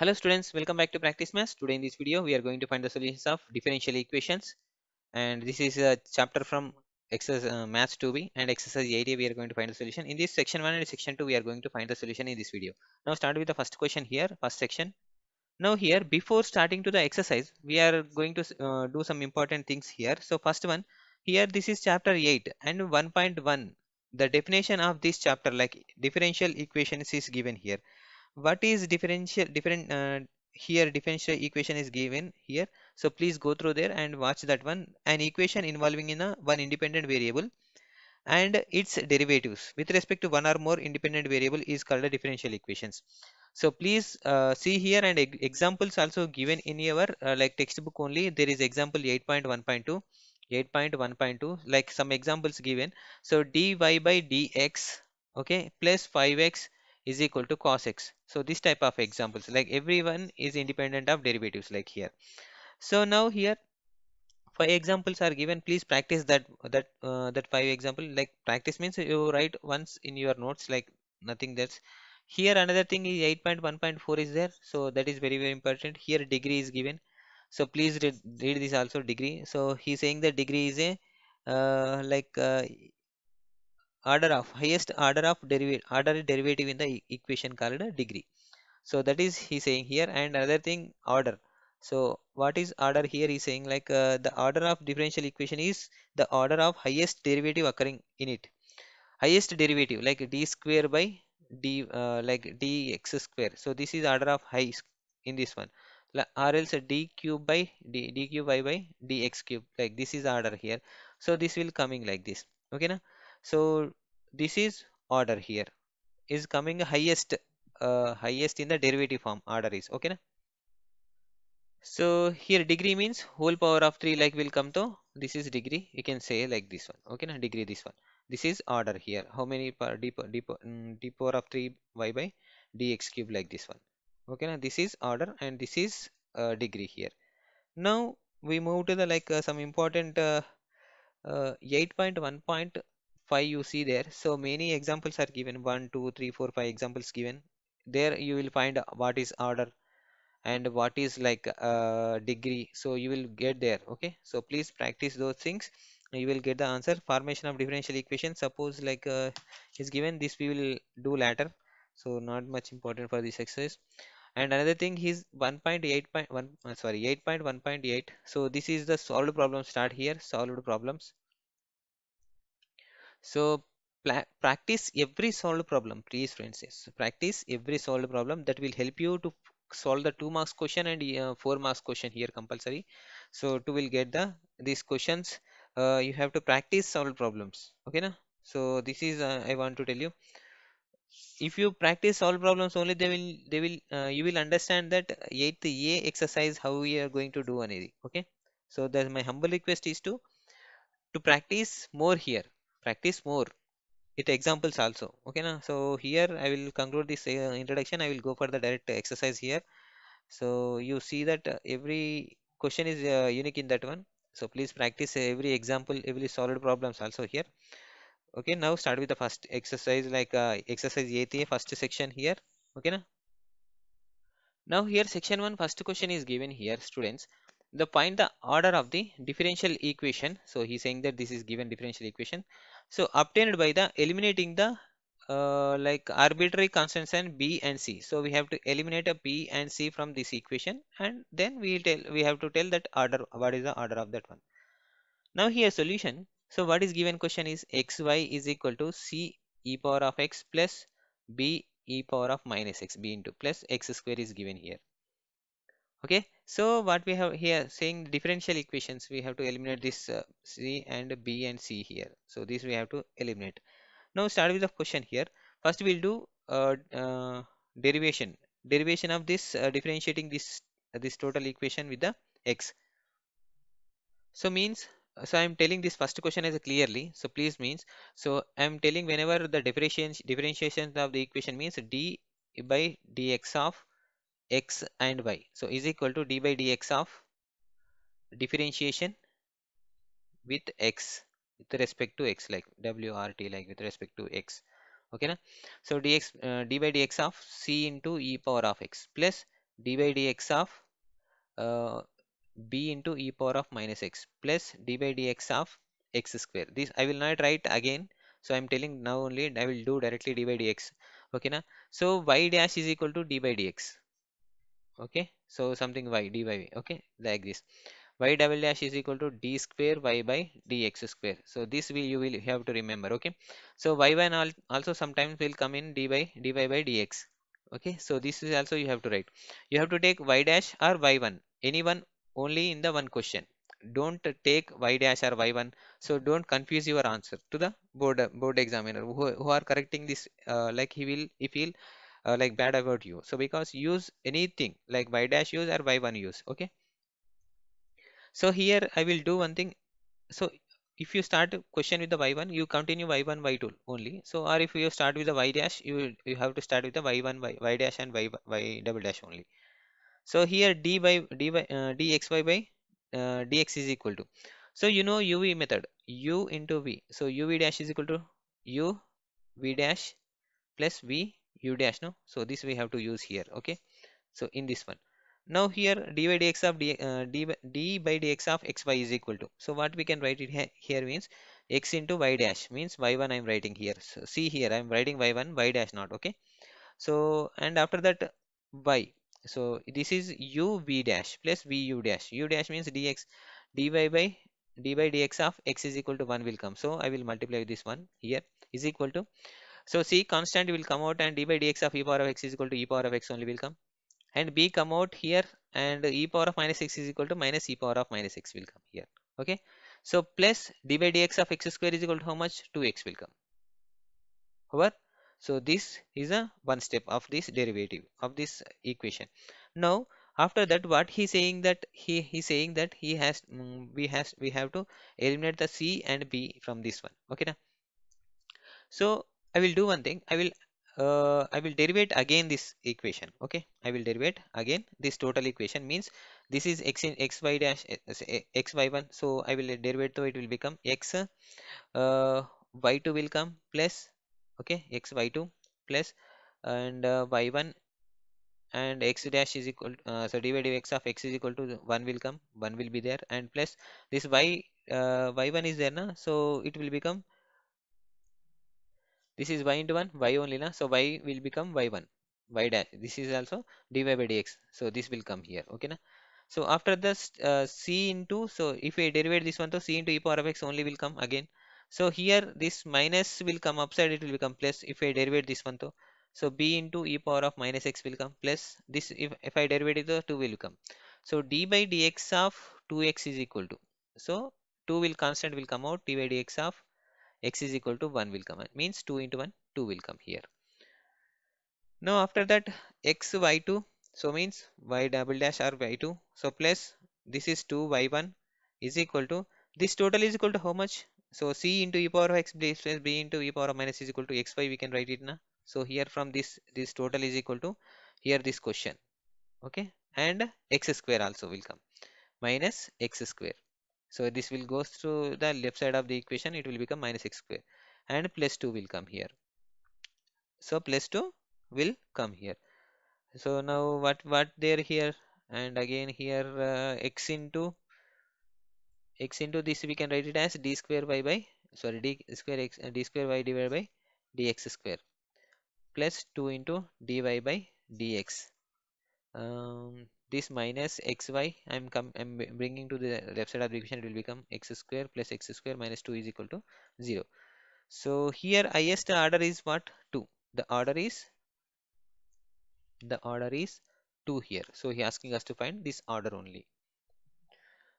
Hello students, welcome back to Practice Maths. Today in this video we are going to find the solutions of differential equations and this is a chapter from exercise uh, maths 2b and exercise 8 we are going to find the solution. In this section 1 and section 2 we are going to find the solution in this video. Now start with the first question here, first section. Now here before starting to the exercise we are going to uh, do some important things here. So first one here this is chapter 8 and 1.1 the definition of this chapter like differential equations is given here what is differential different uh, here differential equation is given here so please go through there and watch that one an equation involving in a one independent variable and its derivatives with respect to one or more independent variable is called a differential equations so please uh, see here and e examples also given in your uh, like textbook only there is example 8.1.2 8.1.2 like some examples given so dy by dx okay plus 5x is equal to cos x so this type of examples like everyone is independent of derivatives like here so now here five examples are given please practice that that uh, that five example like practice means you write once in your notes like nothing that's here another thing is 8.1.4 is there so that is very very important here degree is given so please read, read this also degree so he's saying the degree is a uh, like uh, order of highest order of derivative order derivative in the e equation called degree so that is he saying here and another thing order so what is order here is saying like uh, the order of differential equation is the order of highest derivative occurring in it highest derivative like d square by d uh, like dx square so this is order of high in this one or else d cube by d, d cube by by dx cube like this is order here so this will coming like this okay na so this is order here is coming highest uh, highest in the derivative form order is okay na? so here degree means whole power of 3 like will come to this is degree you can say like this one okay na? degree this one this is order here how many power d, power, d, d power of 3 y by dx cube like this one okay now this is order and this is uh, degree here now we move to the like uh, some important uh, uh, eight point one point. 5 you see there so many examples are given 1 2 3 4 5 examples given there you will find what is order and what is like uh, degree so you will get there okay so please practice those things you will get the answer formation of differential equation suppose like uh, is given this we will do later so not much important for this exercise and another thing is 1.8.1 uh, sorry 8.1.8 so this is the solved problem start here solved problems so practice every solved problem, please friends. Yes. Practice every solved problem that will help you to solve the two marks question and uh, four marks question here compulsory. So to will get the these questions. Uh, you have to practice solved problems. Okay, na? So this is uh, I want to tell you. If you practice solved problems only, they will they will uh, you will understand that 8th A exercise how we are going to do anything. Okay. So that my humble request is to to practice more here practice more it examples also okay now so here i will conclude this uh, introduction i will go for the direct exercise here so you see that uh, every question is uh, unique in that one so please practice every example every solid problems also here okay now start with the first exercise like uh, exercise 8 first section here okay now now here section 1 first question is given here students the find the order of the differential equation so he's saying that this is given differential equation so obtained by the eliminating the uh, like arbitrary constants and b and c so we have to eliminate a b and c from this equation and then we tell we have to tell that order what is the order of that one now here solution so what is given question is xy is equal to c e power of x plus b e power of minus x b into plus x square is given here okay so what we have here saying differential equations we have to eliminate this uh, c and b and c here so this we have to eliminate now start with the question here first we'll do uh, uh, derivation derivation of this uh, differentiating this uh, this total equation with the x so means uh, so i am telling this first question as clearly so please means so i am telling whenever the differentiation differentiation of the equation means d by dx of x and y. So is equal to d by dx of differentiation with x with respect to x like wrt like with respect to x okay na? so dx uh, d by dx of c into e power of x plus d by dx of uh, b into e power of minus x plus d by dx of x square this i will not write again so i'm telling now only i will do directly d by dx okay na? so y dash is equal to d by dx okay so something y d by okay like this y double dash is equal to d square y by dx square so this will you will have to remember okay so y one also sometimes will come in d by dy by dx okay so this is also you have to write you have to take y dash or y1 anyone only in the one question don't take y dash or y1 so don't confuse your answer to the board board examiner who, who are correcting this uh, like he will if he'll uh, like bad about you so because use anything like y dash use or y1 use okay so here i will do one thing so if you start question with the y1 you continue y1 y2 only so or if you start with the y dash you you have to start with the y1 y, y dash and y, y double dash only so here d by d by uh, dxy by uh, dx is equal to so you know uv method u into v so uv dash is equal to u v dash plus v u dash no so this we have to use here okay so in this one now here dy dx of d, uh, d, by, d by dx of xy is equal to so what we can write it here means x into y dash means y1 i'm writing here so see here i'm writing y1 y dash not okay so and after that y so this is u v dash plus v u dash u dash means dx dy by d by dx of x is equal to 1 will come so i will multiply this one here is equal to so C constant will come out and d by dx of e power of x is equal to e power of x only will come. And B come out here and e power of minus x is equal to minus e power of minus x will come here. Okay. So plus d by dx of x square is equal to how much? 2x will come. Over. So this is a one step of this derivative of this equation. Now after that what he saying that he he saying that he has mm, we has we have to eliminate the c and b from this one okay Now? so I will do one thing I will uh, I will derivate again this equation okay I will derivate again this total equation means this is x in xy dash xy1 so I will derivate so it will become x uh, y2 will come plus okay x y2 plus and uh, y1 and x dash is equal uh, so derivative x of x is equal to 1 will come 1 will be there and plus this y uh, y1 is there na so it will become this is y into 1, y only now. So y will become y1, y dash. This is also dy by dx. So this will come here. Okay na. So after this uh, c into, so if we derive this one, so c into e power of x only will come again. So here this minus will come upside, it will become plus if I derive this one to So b into e power of minus x will come plus this if, if I derive it the 2 will come. So d by dx of 2x is equal to. So 2 will constant will come out d by dx of x is equal to 1 will come means 2 into 1 2 will come here now after that x y2 so means y double dash r y2 so plus this is 2 y1 is equal to this total is equal to how much so c into e power of x plus b into e power of minus is equal to xy we can write it now so here from this this total is equal to here this question okay and x square also will come minus x square so this will go through the left side of the equation. It will become minus x square and plus 2 will come here. So plus 2 will come here. So now what what there here and again here uh, x into x into this we can write it as d square y by sorry d square x d square y divided by dx square plus 2 into dy by dx um, this minus xy I'm, come, I'm bringing to the left side of the equation it will become x square plus x square minus 2 is equal to 0 so here highest order is what 2 the order is the order is 2 here so he asking us to find this order only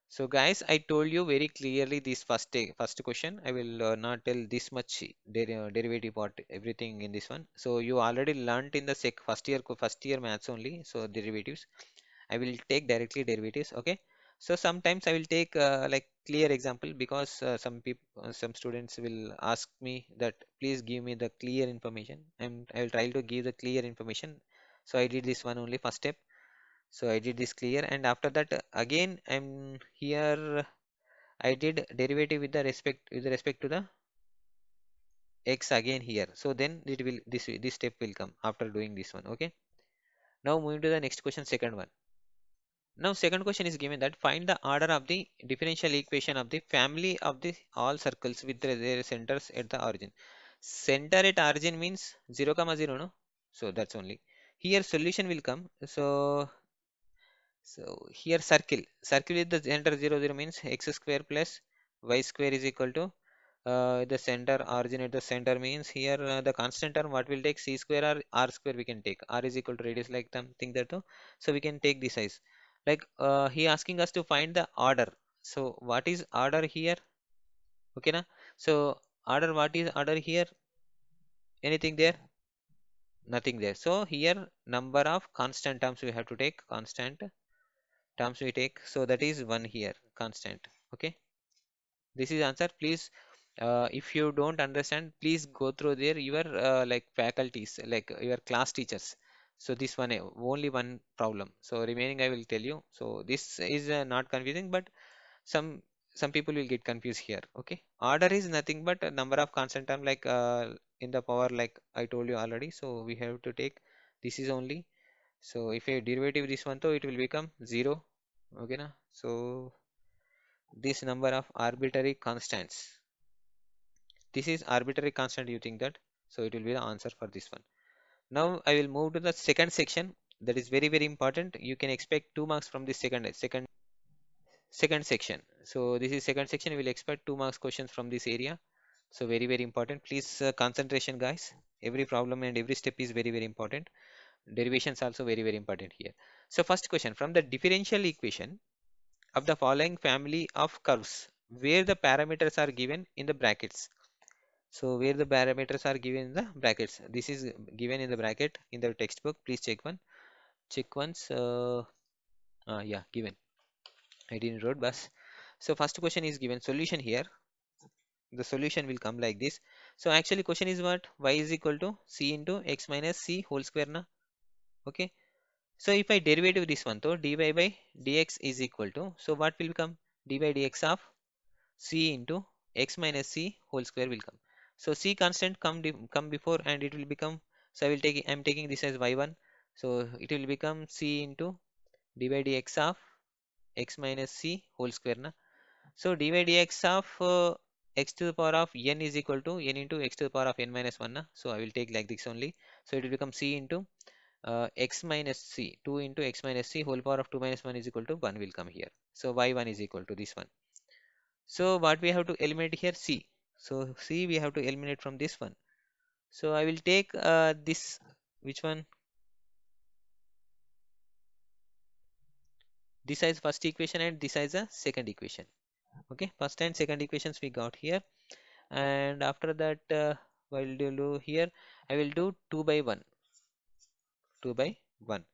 so guys I told you very clearly this first first question I will uh, not tell this much der uh, derivative part everything in this one so you already learnt in the sec first year first year maths only so derivatives I will take directly derivatives okay so sometimes I will take uh, like clear example because uh, some people uh, some students will ask me that please give me the clear information and I will try to give the clear information so I did this one only first step so I did this clear and after that again I'm here I did derivative with the respect with respect to the x again here so then it will this this step will come after doing this one okay now moving to the next question second one now second question is given that find the order of the differential equation of the family of the all circles with their centers at the origin. Center at origin means 0 comma 0 no? So that's only. Here solution will come. So so here circle. Circle with the center 0 0 means x square plus y square is equal to uh, the center origin at the center means here uh, the constant term what will take c square or r square we can take r is equal to radius like them think that too. so we can take the size like uh, he asking us to find the order so what is order here okay na so order what is order here anything there nothing there so here number of constant terms we have to take constant terms we take so that is one here constant okay this is answer please uh, if you don't understand please go through there your uh, like faculties like your class teachers so this one eh, only one problem so remaining i will tell you so this is uh, not confusing but some some people will get confused here okay order is nothing but number of constant term like uh, in the power like i told you already so we have to take this is only so if I derivative this one though it will become 0 okay na so this number of arbitrary constants this is arbitrary constant you think that so it will be the answer for this one now I will move to the second section that is very very important you can expect two marks from this second second second section so this is second section we will expect two marks questions from this area so very very important please uh, concentration guys every problem and every step is very very important derivations also very very important here so first question from the differential equation of the following family of curves where the parameters are given in the brackets so where the parameters are given in the brackets this is given in the bracket in the textbook please check one check once uh, uh, yeah given I didn't wrote bus so first question is given solution here the solution will come like this so actually question is what y is equal to c into x minus c whole square na okay so if I derivative this one so dy by dx is equal to so what will become d by dx of c into x minus c whole square will come so c constant come come before and it will become so i will take i'm taking this as y1 so it will become c into d by dx of x minus c whole square na so d by dx of uh, x to the power of n is equal to n into x to the power of n minus 1 na so i will take like this only so it will become c into uh, x minus c 2 into x minus c whole power of 2 minus 1 is equal to 1 will come here so y1 is equal to this one so what we have to eliminate here c so see we have to eliminate from this one so I will take uh, this which one this is first equation and this is a second equation okay first and second equations we got here and after that uh, while do here I will do 2 by 1 2 by 1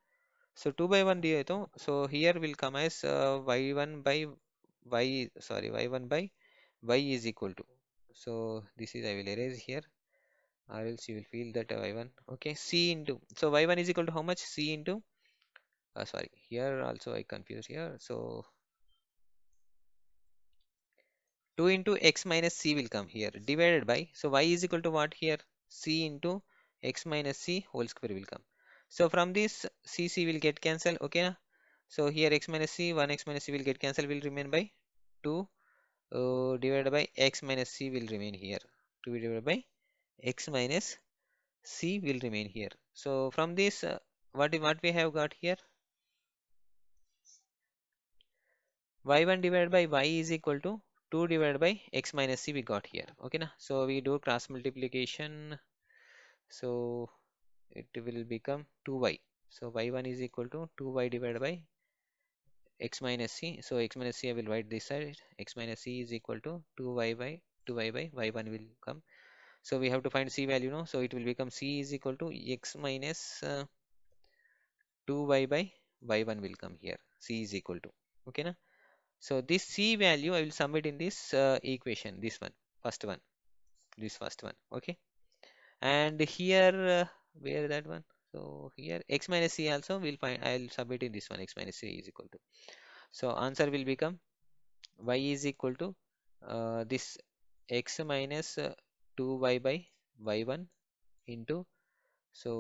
so 2 by 1 diye so here will come as uh, y1 by y sorry y1 by y is equal to so this is I will erase here or else you will feel that y1 okay c into so y1 is equal to how much c into uh, sorry here also I confused here so 2 into x minus c will come here divided by so y is equal to what here c into x minus c whole square will come so from this cc will get cancelled okay so here x minus c 1 x minus c will get cancelled will remain by 2 uh, divided by x minus c will remain here to be divided by x minus c will remain here so from this uh, what what we have got here y1 divided by y is equal to 2 divided by x minus c we got here okay na so we do cross multiplication so it will become 2y so y1 is equal to 2y divided by x minus c so x minus c I will write this side x minus c is equal to 2y by 2y by y1 will come so we have to find c value now so it will become c is equal to x minus, uh, 2y by y1 will come here c is equal to okay na so this c value I will sum it in this uh, equation this one first one this first one okay and here uh, where that one so here x minus c also we will find I'll submit in this one x minus c is equal to. So answer will become y is equal to uh, this x 2y uh, by y1 into so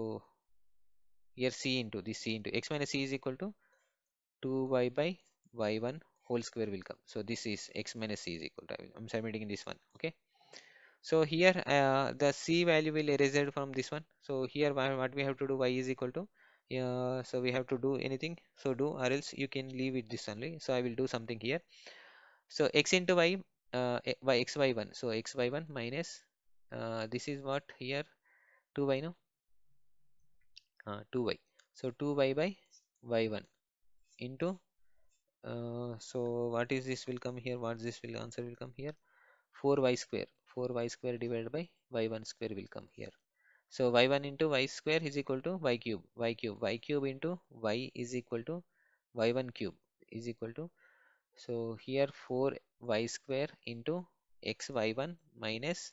here c into this c into x minus c is equal to 2y by y1 whole square will come. So this is x minus c is equal to I'm submitting this one okay so here uh, the c value will erased from this one so here what we have to do y is equal to uh, so we have to do anything so do or else you can leave it this only so i will do something here so x into y uh, y x y 1 so x y 1 minus uh, this is what here 2y no uh, 2y so 2y by y1 into uh, so what is this will come here what this will answer will come here 4y square 4y square divided by y1 square will come here. So y1 into y square is equal to y cube, y cube, y cube into y is equal to y1 cube is equal to so here 4y square into xy1 minus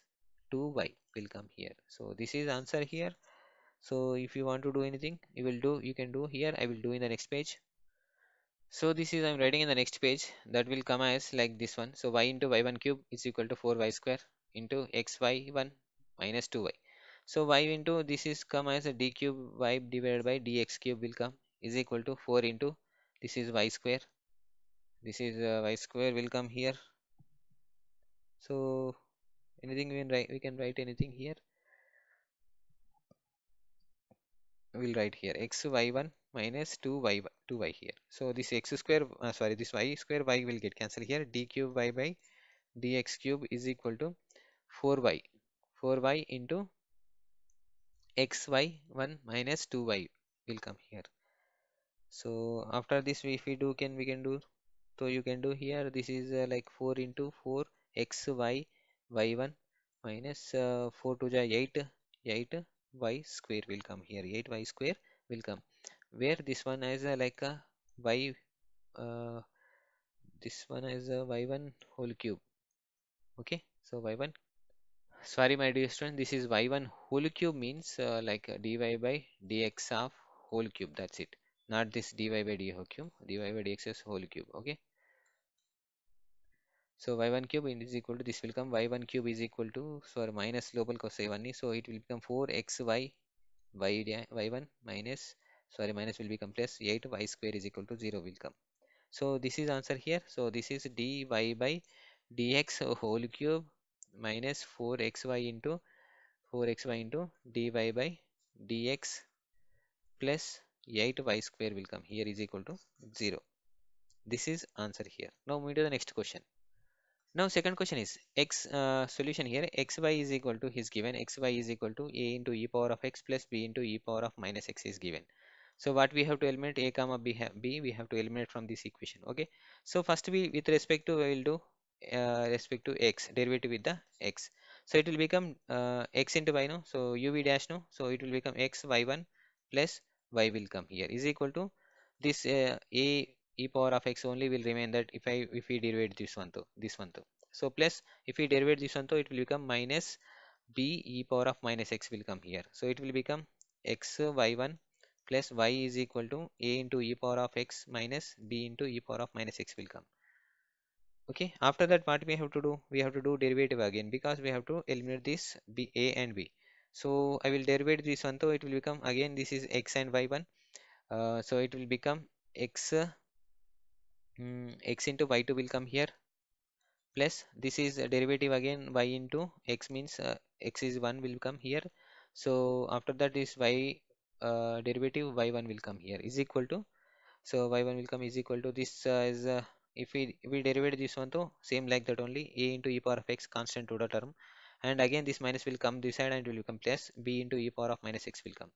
2y will come here. So this is answer here. So if you want to do anything you will do you can do here I will do in the next page. So this is I'm writing in the next page that will come as like this one. So y into y1 cube is equal to 4y square into xy1 minus 2y so y into this is come as a d cube y divided by dx cube will come is equal to 4 into this is y square this is uh, y square will come here so anything we can write we can write anything here we'll write here x y1 minus 2 y 2 y here so this x square uh, sorry this y square y will get cancelled here d cube y by dx cube is equal to 4y 4y into xy 1 minus 2y will come here so after this if we do can we can do so you can do here this is uh, like 4 into 4 xy y1 minus, uh, 4 to the 8 8 y square will come here 8 y square will come where this one is uh, like a y uh, this one is a y1 whole cube okay so y1 Sorry, my dear student, this is y1 whole cube means uh, like uh, dy by dx of whole cube. That's it. Not this dy by d whole cube. dy by dx is whole cube. Okay. So y1 cube is equal to this will come y1 cube is equal to so minus global cos a1 so it will become 4xy y y1 minus sorry minus will become plus 8 y square is equal to 0 will come. So this is answer here. So this is dy by dx whole cube minus 4xy into 4xy into dy by dx plus 8y square will come here is equal to 0. This is answer here. Now move to the next question. Now second question is x uh, solution here xy is equal to is given xy is equal to a into e power of x plus b into e power of minus x is given. So what we have to eliminate a comma b, b we have to eliminate from this equation. Okay. So first we with respect to we will do uh, respect to x derivative with the x so it will become uh, x into y no so uv dash no so it will become x y1 plus y will come here is equal to this uh, a e power of x only will remain that if i if we derive this one to this one to so plus if we derive this one to it will become minus b e power of minus x will come here so it will become x y1 plus y is equal to a into e power of x minus b into e power of minus x will come okay after that what we have to do we have to do derivative again because we have to eliminate this b a and b so i will derive this one so it will become again this is x and y one uh, so it will become x uh, x into y2 will come here plus this is a derivative again y into x means uh, x is 1 will come here so after that is y uh, derivative y1 will come here is equal to so y1 will come is equal to this uh, is uh, if we, if we derivate this one to same like that only a into e power of x constant the term and again this minus will come this side and will become plus b into e power of minus x will come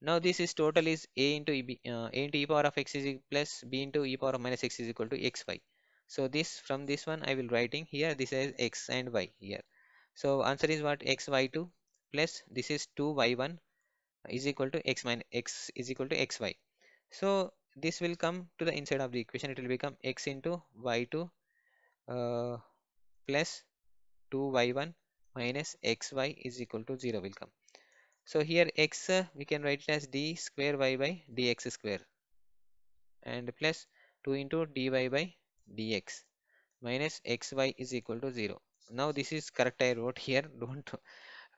now this is total is a into e, b, uh, a into e power of x is plus b into e power of minus x is equal to xy so this from this one i will writing here this is x and y here so answer is what x y2 plus this is 2 y1 is equal to x minus x is equal to xy so this will come to the inside of the equation it will become x into y2 uh, plus 2y1 minus xy is equal to 0 will come so here x uh, we can write it as d square y by dx square and plus 2 into dy by dx minus xy is equal to 0 now this is correct I wrote here don't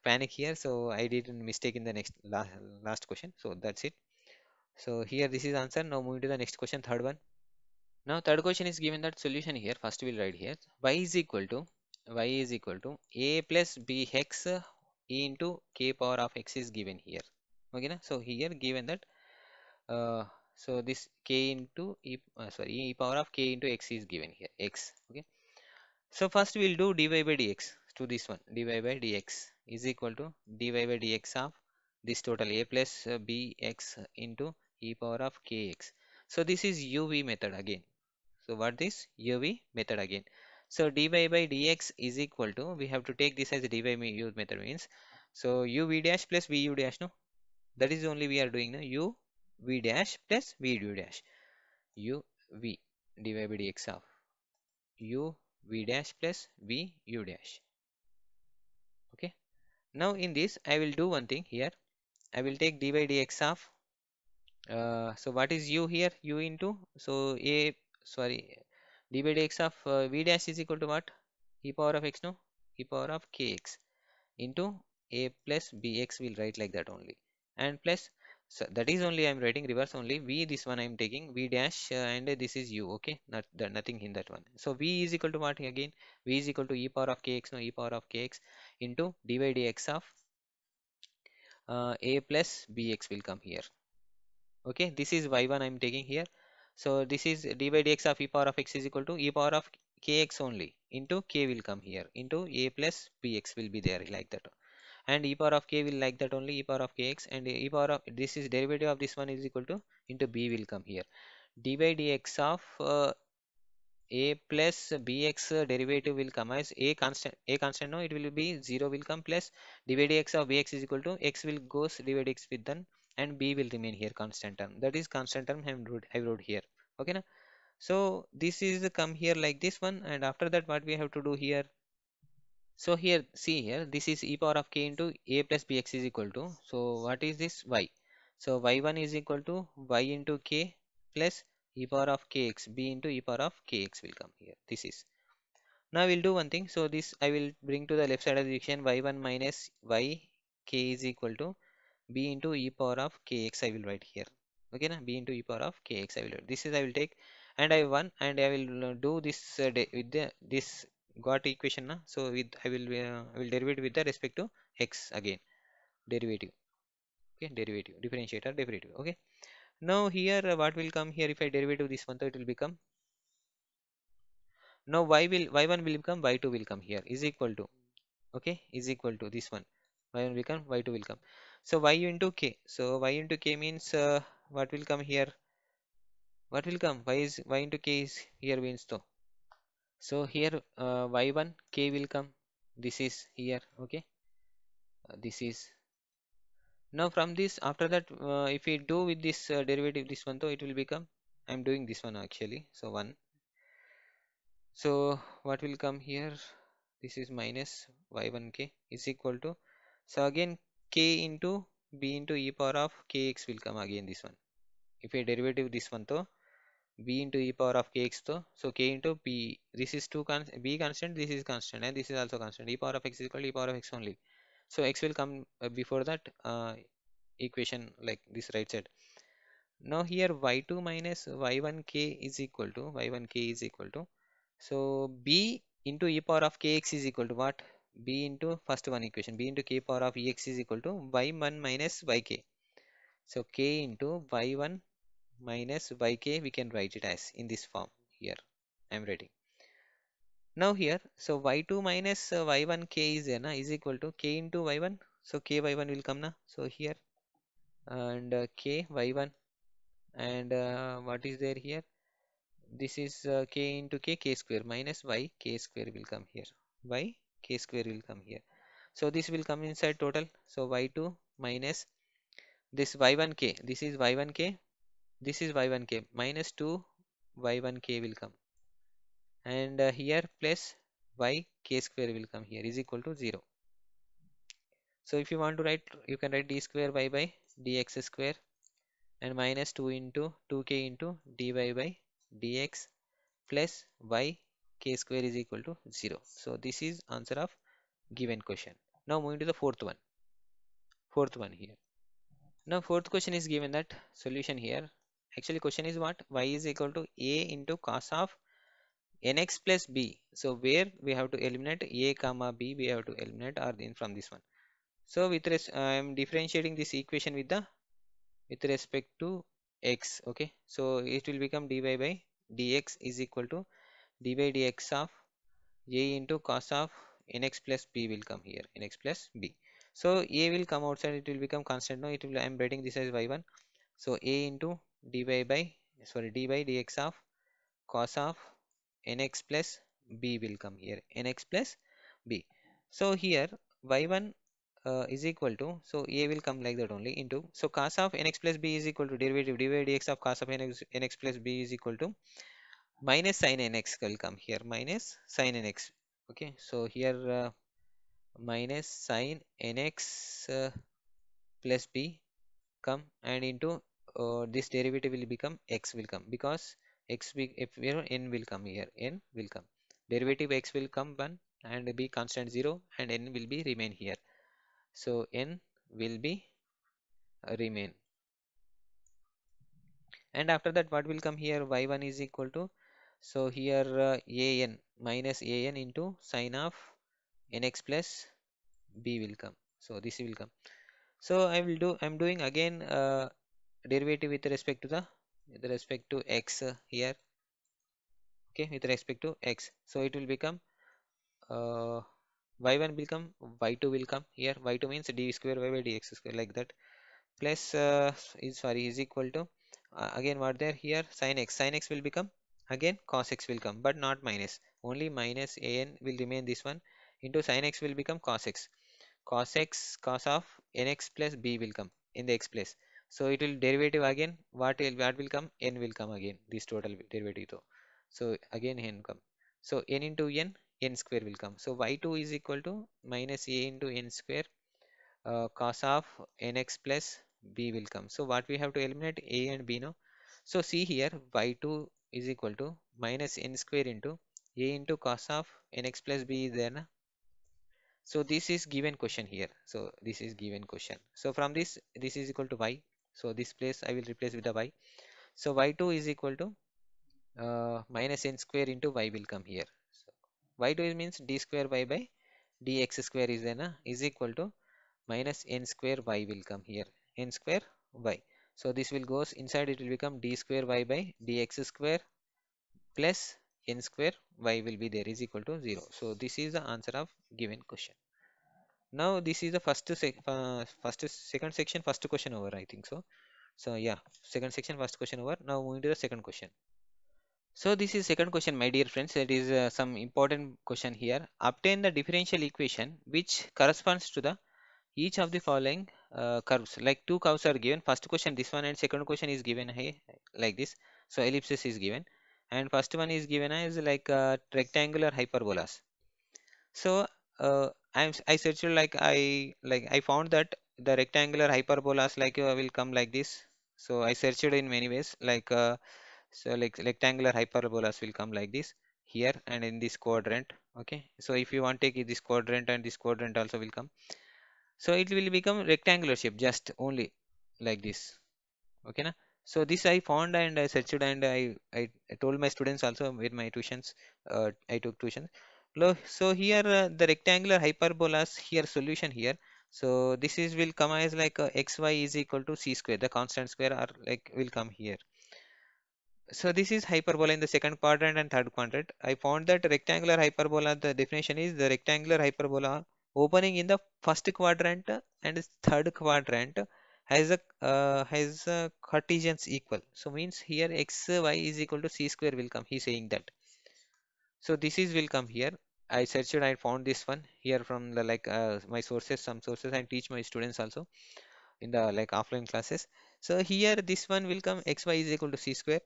panic here so I did a mistake in the next last, last question so that's it so here this is answer. Now moving to the next question, third one. Now third question is given that solution here. First we'll write here y is equal to y is equal to a plus b hex e into k power of x is given here. Okay, na? so here given that uh, so this k into e uh, sorry e power of k into x is given here x. Okay, so first we'll do dy by dx to this one dy by dx is equal to dy by dx of this total a plus b x into e power of kx. So this is uv method again. So what is uv method again? So dy by dx is equal to we have to take this as dy by u method means so uv dash plus vu dash no that is only we are doing now u v dash plus v u dash u v dy by dx of u v dash plus v u dash okay now in this i will do one thing here i will take dy by dx of uh, so what is u here u into so a sorry d by dx of uh, v dash is equal to what e power of x no e power of kx into a plus bx will write like that only and plus so that is only i'm writing reverse only v this one i'm taking v dash uh, and this is u okay not nothing in that one so v is equal to what again v is equal to e power of kx no e power of kx into d by dx of uh, a plus bx will come here okay this is y1 i'm taking here so this is d by dx of e power of x is equal to e power of kx only into k will come here into a plus bx will be there like that and e power of k will like that only e power of kx and e power of this is derivative of this one is equal to into b will come here d by dx of uh, a plus bx derivative will come as a constant a constant no it will be 0 will come plus d by dx of bx is equal to x will goes d by dx with then and b will remain here constant term that is constant term I wrote, wrote here okay now so this is come here like this one and after that what we have to do here so here see here this is e power of k into a plus bx is equal to so what is this y so y1 is equal to y into k plus e power of kx b into e power of kx will come here this is now we'll do one thing so this I will bring to the left side of the equation y1 minus y k is equal to b into e power of kx I will write here okay na? b into e power of kx I will write. this is I will take and I 1 and I will uh, do this uh, with the, this got equation na? so with I will uh, I will derivative with the respect to x again derivative okay derivative differentiator derivative okay now here uh, what will come here if I derivative this one so it will become now y will y1 will become y2 will come here is equal to okay is equal to this one y1 will come y2 will come so y into k so y into k means uh, what will come here what will come y is y into k is here means though so here uh, y1 k will come this is here okay uh, this is now from this after that uh, if we do with this uh, derivative this one though it will become i'm doing this one actually so 1 so what will come here this is minus y1k is equal to so again k into b into e power of kx will come again this one if a derivative this one though b into e power of kx to so k into b this is 2 const b constant this is constant and this is also constant e power of x is equal to e power of x only so x will come uh, before that uh, equation like this right side now here y2 minus y1k is equal to y1k is equal to so b into e power of kx is equal to what b into first one equation b into k power of ex is equal to y1 minus yk. So k into y1 minus yk we can write it as in this form here I am writing. Now here so y2 minus uh, y1 k is there na, is equal to k into y1 so k y1 will come na so here and uh, k y1 and uh, what is there here this is uh, k into k k square minus y k square will come here y k square will come here so this will come inside total so y2 minus this y1k this is y1k this is y1k minus 2 y1k will come and uh, here plus y k square will come here is equal to 0 so if you want to write you can write d square y by dx square and minus 2 into 2k into dy by dx plus y k square is equal to 0 so this is answer of given question now moving to the fourth one fourth one here now fourth question is given that solution here actually question is what y is equal to a into cos of nx plus b so where we have to eliminate a comma b we have to eliminate or in from this one so with res i am differentiating this equation with the with respect to x okay so it will become dy by dx is equal to Divide dx of a into cos of nx plus b will come here nx plus b so a will come outside it will become constant now it will i am writing this as y1 so a into dy by sorry d by dx of cos of nx plus b will come here nx plus b so here y1 uh, is equal to so a will come like that only into so cos of nx plus b is equal to derivative dy by dx of cos of nx, nx plus b is equal to minus sine nx will come here minus sine nx okay so here uh, minus sine nx uh, plus b come and into uh, this derivative will become x will come because x be, if you know n will come here n will come derivative x will come 1 and b constant 0 and n will be remain here so n will be uh, remain and after that what will come here y1 is equal to so here uh, a n minus a n into sine of nx plus b will come. So this will come. So I will do. I'm doing again uh, derivative with respect to the with respect to x uh, here. Okay, with respect to x. So it will become uh, y1 will come, y2 will come here. y2 means d square y by dx square like that. Plus uh, is sorry is equal to uh, again what there here sine x. Sine x will become Again cos x will come but not minus. Only minus an will remain this one into sin x will become cos x. Cos x cos of nx plus b will come in the x place. So it will derivative again what will, what will come n will come again this total derivative though. So again n come. So n into n n square will come. So y2 is equal to minus a into n square uh, cos of nx plus b will come. So what we have to eliminate a and b now. So see here y2 is equal to minus n square into a into cos of nx plus b is there na? so this is given question here so this is given question so from this this is equal to y so this place i will replace with the y so y2 is equal to uh, minus n square into y will come here so y2 means d square y by dx square is there na? is equal to minus n square y will come here n square y so this will goes inside it will become d square y by dx square plus n square y will be there is equal to 0. So this is the answer of given question. Now this is the first sec uh, first second section first question over I think so. So yeah second section first question over now moving to the second question. So this is second question my dear friends that is uh, some important question here. Obtain the differential equation which corresponds to the each of the following uh, curves like two curves are given first question this one and second question is given hey, like this so ellipsis is given and first one is given as like uh, rectangular hyperbolas so uh, I'm, I searched like I like I found that the rectangular hyperbolas like uh, will come like this so I searched in many ways like uh, so like rectangular hyperbolas will come like this here and in this quadrant okay so if you want take this quadrant and this quadrant also will come so it will become rectangular shape just only like this okay na? so this i found and i searched and i i, I told my students also with my tuitions uh, i took tuitions so here uh, the rectangular hyperbolas here solution here so this is will come as like uh, xy is equal to c square the constant square are like will come here so this is hyperbola in the second quadrant and third quadrant i found that rectangular hyperbola the definition is the rectangular hyperbola opening in the first quadrant and third quadrant has a uh, has a Cartesian's equal. So means here x y is equal to c square will come. He's saying that. So this is will come here. I searched I found this one here from the like uh, my sources some sources I teach my students also in the like offline classes. So here this one will come x y is equal to c square.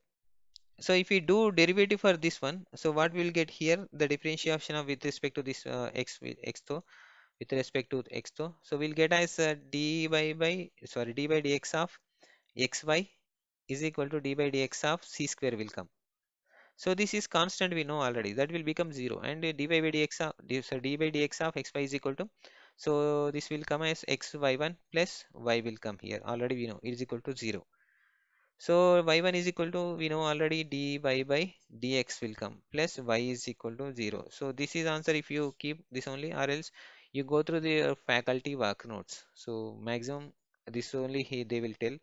So if we do derivative for this one, so what we will get here the differentiation of with respect to this uh, x x so with respect to x though. So we'll get as uh, d by by sorry d by dx of xy is equal to d by dx of c square will come. So this is constant we know already that will become 0 and uh, d by, by dx of d, so d by dx of xy is equal to so this will come as x y1 plus y will come here already we know it is equal to 0. So y1 is equal to we know already dy by dx will come plus y is equal to 0. So this is answer if you keep this only or else you go through the uh, faculty work notes so maximum this only he they will tell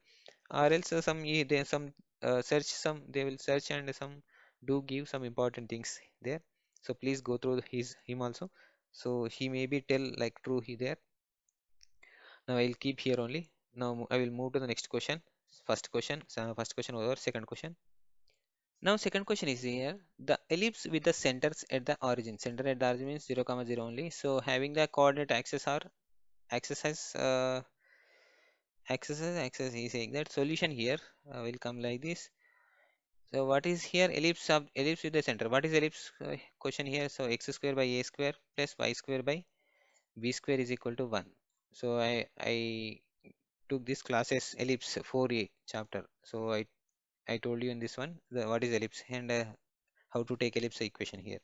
or else uh, some they some uh, search some they will search and some do give some important things there so please go through his him also so he maybe tell like true he there now i'll keep here only now i will move to the next question first question first question over second question now second question is here the ellipse with the centers at the origin center at the origin means 0 comma 0 only so having the coordinate axes are axis has uh, axis has axis is saying that solution here uh, will come like this so what is here ellipse of ellipse with the center what is ellipse uh, question here so x square by a square plus y square by b square is equal to 1 so I I took this classes ellipse 4a chapter so I I told you in this one the, what is ellipse and uh, how to take ellipse equation here.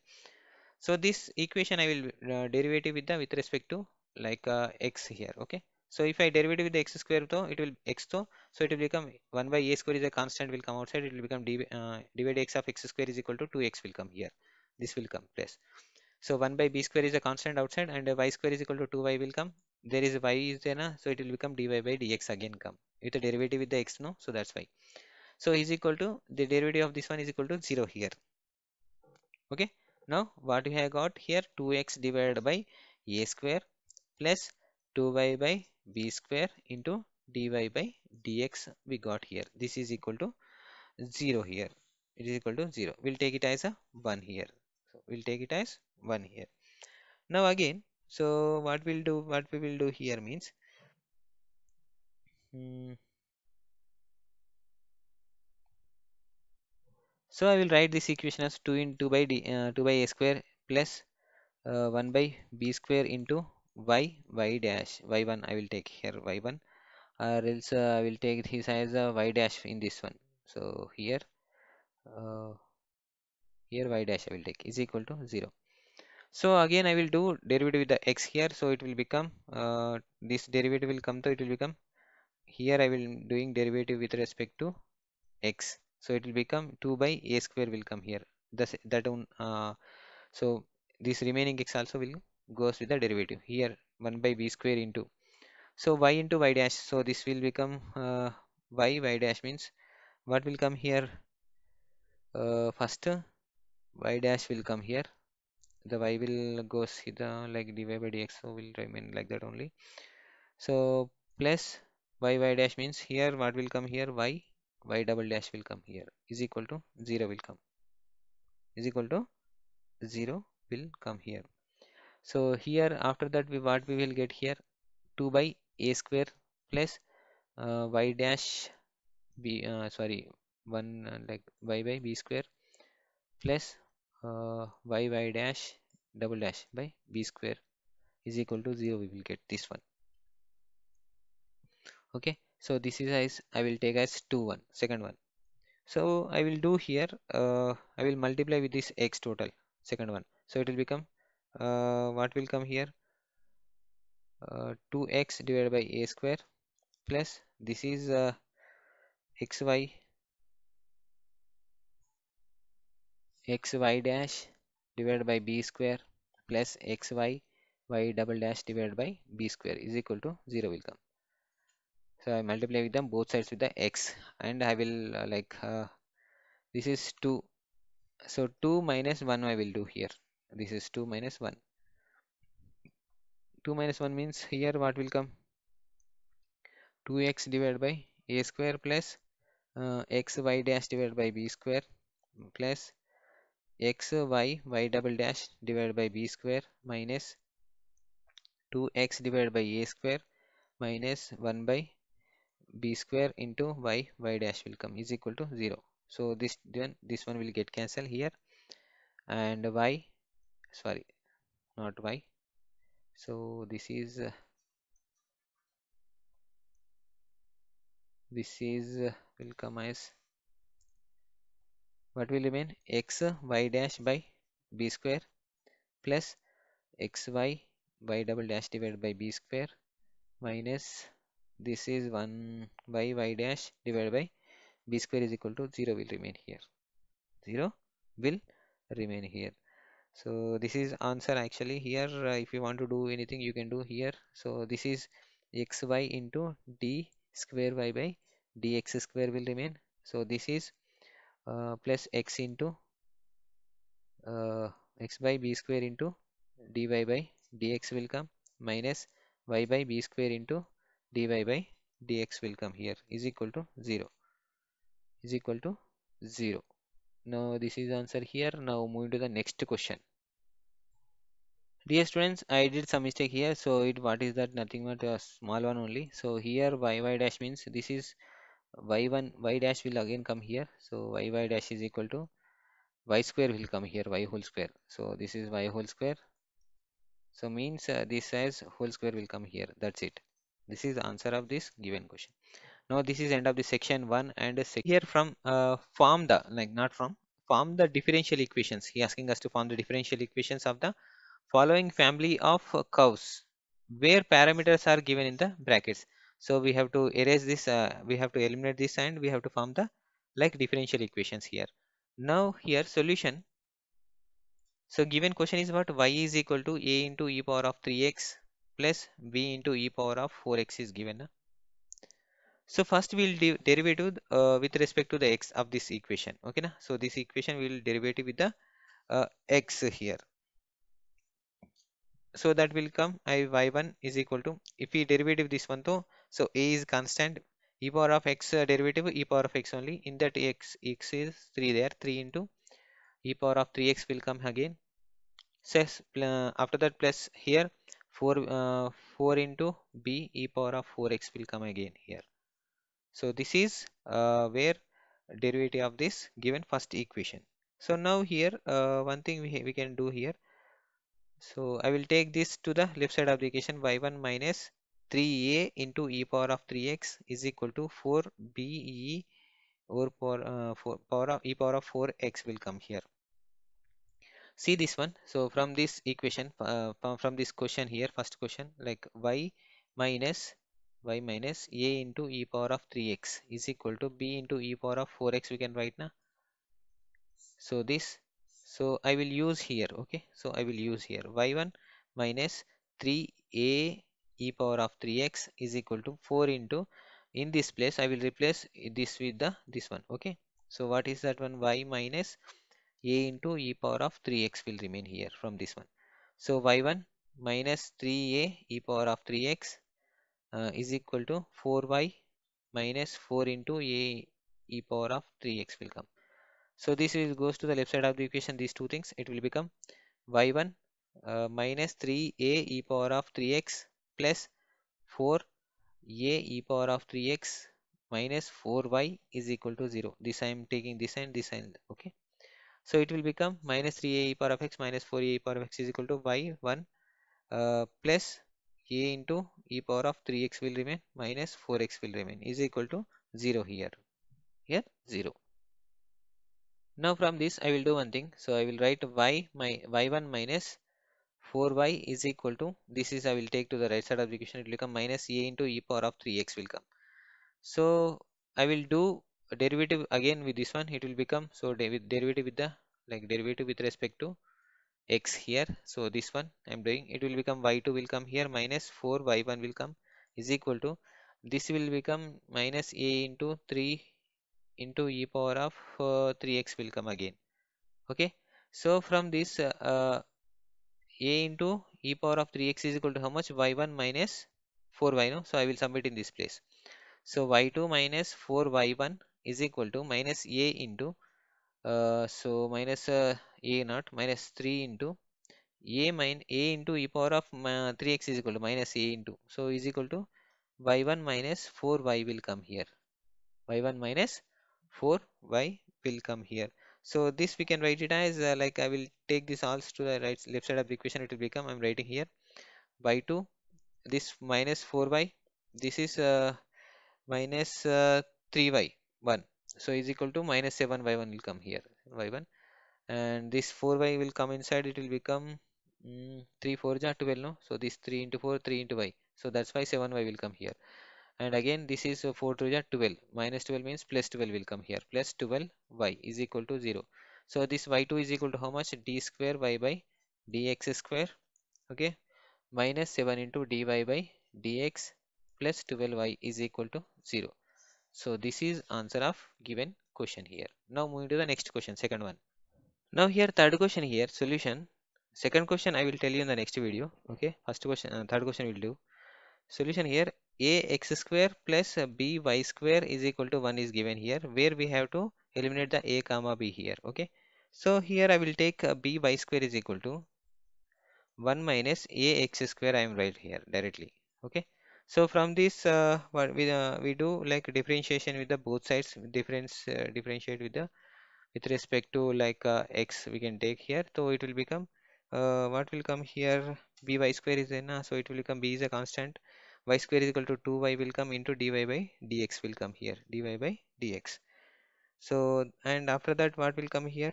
So this equation I will uh, derivative with the with respect to like uh, x here. Okay. So if I derivative with the x square though it will x though so it will become 1 by a square is a constant will come outside it will become d, uh, d by x of x square is equal to 2x will come here. This will come place. So 1 by b square is a constant outside and y square is equal to 2y will come. There is y is there na? so it will become dy by dx again come with a derivative with the x no so that's why. So is equal to the derivative of this one is equal to 0 here. Okay. Now what we have got here 2x divided by a square plus 2y by b square into dy by dx we got here. This is equal to 0 here. It is equal to 0. We'll take it as a 1 here. So we'll take it as 1 here. Now again, so what we'll do, what we will do here means, hmm, So I will write this equation as 2 into 2 by d uh, 2 by a square plus uh, 1 by b square into y y dash y1 I will take here y1 or else uh, I will take this as a y dash in this one. So here uh, here y dash I will take is equal to 0. So again I will do derivative with the x here so it will become uh, this derivative will come to it will become here I will doing derivative with respect to x so it will become 2 by a square will come here this that one uh, so this remaining x also will goes with the derivative here 1 by b square into so y into y dash so this will become uh, y y dash means what will come here uh, first y dash will come here the y will go see the like dy by dx so will remain like that only so plus y y dash means here what will come here y y double dash will come here is equal to 0 will come is equal to 0 will come here so here after that we what we will get here 2 by a square plus uh, y dash b uh, sorry 1 uh, like y by b square plus uh, y y dash double dash by b square is equal to 0 we will get this one okay so this is as I will take as 2 1 second one so I will do here uh, I will multiply with this x total second one so it will become uh, what will come here uh, 2x divided by a square plus this is uh, xy xy dash divided by b square plus xy y double dash divided by b square is equal to 0 will come so uh, I multiply with them both sides with the x and I will uh, like uh, this is 2 so 2 minus 1 I will do here this is 2 minus 1 2 minus 1 means here what will come 2x divided by a square plus uh, xy dash divided by b square plus xy y double dash divided by b square minus 2x divided by a square minus 1 by b square into y y dash will come is equal to 0 so this then this one will get cancelled here and y sorry not y so this is uh, this is uh, will come as what will remain x y dash by b square plus x y y double dash divided by b square minus this is 1 by y dash divided by b square is equal to 0 will remain here 0 will remain here so this is answer actually here uh, if you want to do anything you can do here so this is xy into d square y by dx square will remain so this is uh, plus x into uh, x by b square into dy by dx will come minus y by b square into dy by dx will come here is equal to 0 is equal to 0 now this is answer here now moving to the next question dear students i did some mistake here so it what is that nothing but a small one only so here y y dash means this is y1 y dash will again come here so y y dash is equal to y square will come here y whole square so this is y whole square so means uh, this as whole square will come here that's it this is the answer of this given question now this is end of the section 1 and here from uh, form the like not from form the differential equations he asking us to form the differential equations of the following family of curves where parameters are given in the brackets so we have to erase this uh, we have to eliminate this and we have to form the like differential equations here now here solution so given question is what y is equal to a into e power of 3x plus b into e power of 4x is given. So first we'll de derivative uh, with respect to the x of this equation. Okay, na? so this equation will derivative with the uh, x here. So that will come I y1 is equal to if we derivative this one though so a is constant e power of x uh, derivative e power of x only in that x x is 3 there 3 into e power of 3x will come again so uh, after that plus here 4 uh, 4 into b e power of 4x will come again here so this is uh, where derivative of this given first equation so now here uh, one thing we, we can do here so i will take this to the left side of the equation y1 minus 3a into e power of 3x is equal to 4b e or power, uh, 4 power of e power of 4x will come here see this one so from this equation uh, from this question here first question like y minus y minus a into e power of 3x is equal to b into e power of 4x we can write now so this so i will use here okay so i will use here y1 minus 3a e power of 3x is equal to 4 into in this place i will replace this with the this one okay so what is that one y minus minus a into e power of 3x will remain here from this one. So y1 minus 3a e power of 3x uh, is equal to 4y minus 4 into a e power of 3x will come. So this goes to the left side of the equation these two things it will become y1 uh, minus 3a e power of 3x plus 4 a e power of 3x minus 4y is equal to 0 this I am taking this and this and okay so it will become minus 3a e power of x minus 4a e power of x is equal to y 1 uh, plus a into e power of 3x will remain minus 4x will remain is equal to 0 here. Here 0. Now from this I will do one thing. So I will write y my y1 minus 4y is equal to this is I will take to the right side of the equation it will become minus a into e power of 3x will come. So I will do derivative again with this one it will become so derivative with the like derivative with respect to x here so this one i'm doing it will become y2 will come here minus 4 y1 will come is equal to this will become minus a into 3 into e power of uh, 3x will come again okay so from this uh, uh, a into e power of 3x is equal to how much y1 minus 4y no so i will sum it in this place so y2 minus 4y1 is equal to minus a into uh, so minus uh, a naught minus 3 into a min a into e power of 3x uh, is equal to minus a into so is equal to y1 minus 4y will come here y1 minus 4y will come here so this we can write it as uh, like I will take this all to the right left side of the equation it will become I'm writing here by 2 this minus 4y this is uh, minus, uh, 3y 1 so is equal to minus 7 y1 will come here y1 and this 4y will come inside it will become mm, 3 4 ja 12 no so this 3 into 4 3 into y so that's why 7y will come here and again this is 4 to 12 minus 12 means plus 12 will come here plus 12 y is equal to 0 so this y2 is equal to how much d square y by dx square okay minus 7 into dy by dx plus 12 y is equal to 0 so this is answer of given question here. Now moving to the next question, second one. Now here third question here, solution. Second question I will tell you in the next video. Okay, first question, uh, third question will do. Solution here, a x square plus b y square is equal to 1 is given here, where we have to eliminate the a comma b here. Okay, so here I will take uh, b y square is equal to 1 minus a x square I am right here directly. Okay, so from this uh, what we, uh, we do like differentiation with the both sides difference uh, differentiate with the with respect to like uh, x we can take here so it will become uh, what will come here by square is n uh, so it will become b is a constant y square is equal to 2y will come into dy by dx will come here dy by dx so and after that what will come here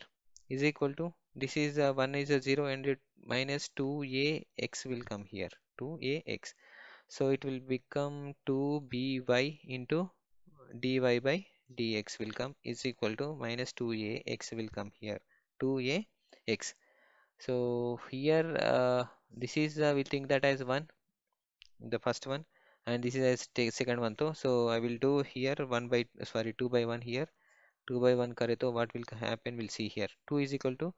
is equal to this is 1 is a 0 and it minus 2ax will come here 2ax so it will become 2by into dy by dx will come is equal to minus 2a x will come here 2a x so here uh, this is uh, we think that as 1 the first one and this is as second one too so I will do here 1 by sorry 2 by 1 here 2 by 1 करे what will happen we'll see here 2 is equal to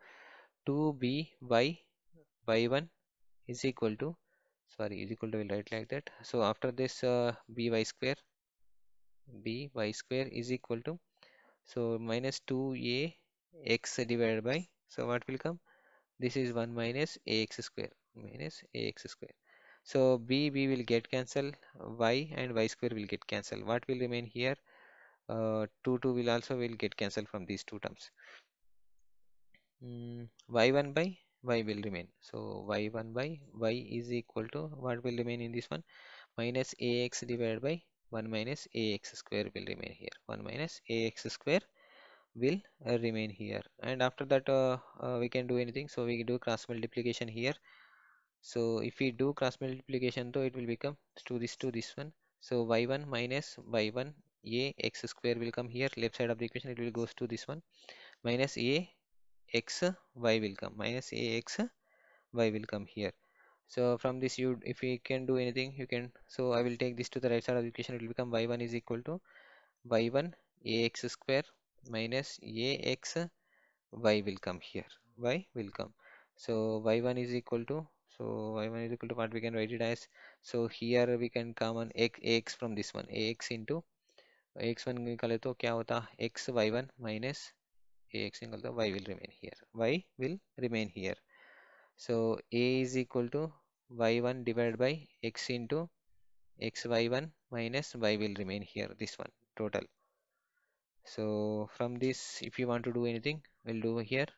2 by by 1 is equal to sorry is equal to will write like that so after this uh, by square b y square is equal to so minus 2a x divided by so what will come this is 1 minus ax square minus ax square so b b will get cancel y and y square will get cancel what will remain here uh, 2 2 will also will get cancel from these two terms mm, y1 by y will remain so y1 by y is equal to what will remain in this one minus ax divided by 1 minus ax square will remain here 1 minus ax square will uh, remain here and after that uh, uh, we can do anything so we do cross multiplication here so if we do cross multiplication though it will become to this to this one so y1 minus y1 a x square will come here left side of the equation it will goes to this one minus a x y will come minus a x y will come here so from this you if we can do anything you can so i will take this to the right side of the equation it will become y1 is equal to y1 ax square minus a X, Y will come here y will come so y1 is equal to so y1 is equal to what we can write it as so here we can come on x from this one ax into x1 निकाले तो क्या होता x y1 minus ax equal to y will remain here y will remain here so a is equal to y1 divided by x into xy1 minus y will remain here this one total so from this if you want to do anything we'll do here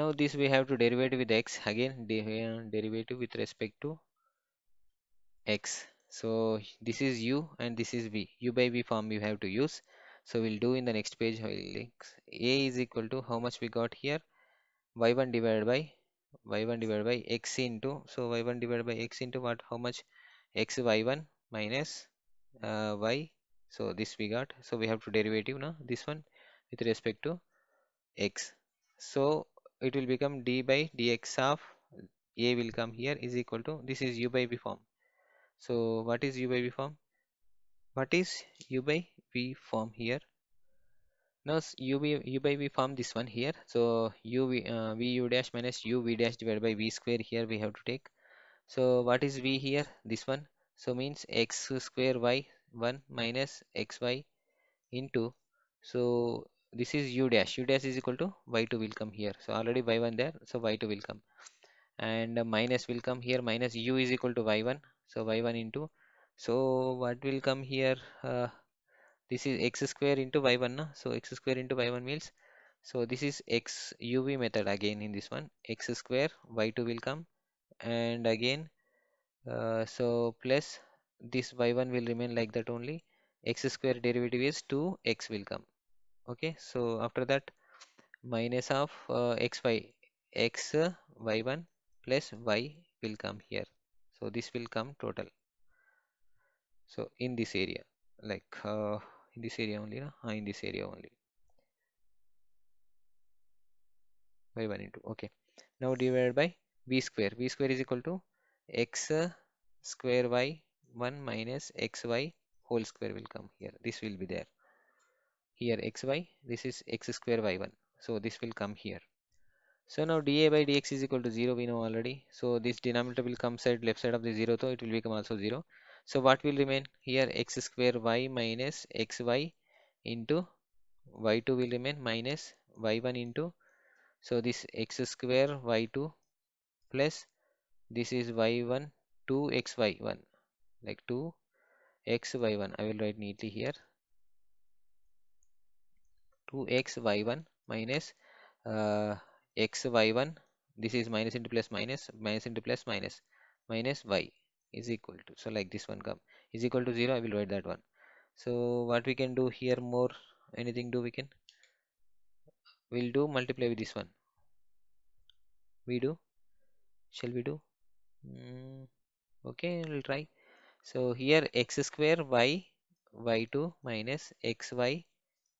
now this we have to derivative with x again de uh, derivative with respect to x so this is u and this is v u by v form you have to use so we'll do in the next page links a is equal to how much we got here y1 divided by y1 divided by x into so y1 divided by x into what how much x y1 minus uh, y so this we got so we have to derivative now this one with respect to x so it will become d by dx of a will come here is equal to this is u by b form so what is u by b form what is u by be form here now u by v form this one here so u v, uh, v u dash minus u v dash divided by v square here we have to take so what is v here this one so means x square y 1 minus xy into so this is u dash u dash is equal to y2 will come here so already y1 there so y2 will come and uh, minus will come here minus u is equal to y1 so y1 into so what will come here uh, this is x square into y1 na? so x square into y1 means so this is x uv method again in this one x square y2 will come and again uh, so plus this y1 will remain like that only x square derivative is 2x will come okay so after that minus of uh, xy x uh, y1 plus y will come here so this will come total so in this area like uh, in this area only na? Ah, in this area only by 1 into okay now divided by b square b square is equal to x square y 1 minus xy whole square will come here this will be there here xy this is x square y1 so this will come here so now dA by dx is equal to 0 we know already. So this denominator will come side left side of the 0 so it will become also 0. So what will remain here x square y minus xy into y2 will remain minus y1 into so this x square y2 plus this is y1 2 xy1 like 2 xy1 I will write neatly here 2x y1 minus uh, x y1 this is minus into plus minus minus into plus minus minus y is equal to so like this one come is equal to 0 I will write that one so what we can do here more anything do we can we'll do multiply with this one we do shall we do mm, okay we'll try so here x square y y2 minus xy